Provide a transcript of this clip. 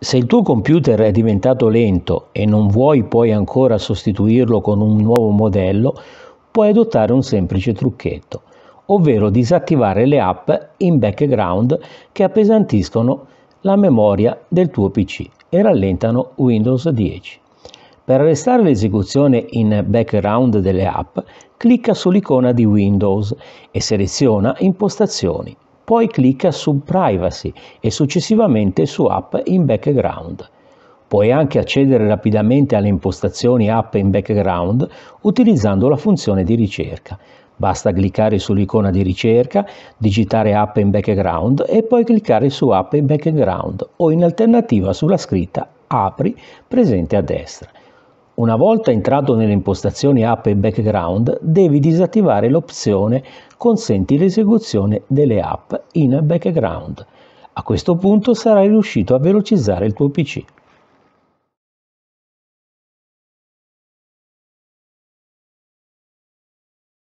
Se il tuo computer è diventato lento e non vuoi poi ancora sostituirlo con un nuovo modello, puoi adottare un semplice trucchetto, ovvero disattivare le app in background che appesantiscono la memoria del tuo PC e rallentano Windows 10. Per arrestare l'esecuzione in background delle app, clicca sull'icona di Windows e seleziona Impostazioni poi clicca su Privacy e successivamente su App in background. Puoi anche accedere rapidamente alle impostazioni App in background utilizzando la funzione di ricerca. Basta cliccare sull'icona di ricerca, digitare App in background e poi cliccare su App in background o in alternativa sulla scritta Apri presente a destra. Una volta entrato nelle impostazioni app e background, devi disattivare l'opzione Consenti l'esecuzione delle app in background. A questo punto sarai riuscito a velocizzare il tuo PC.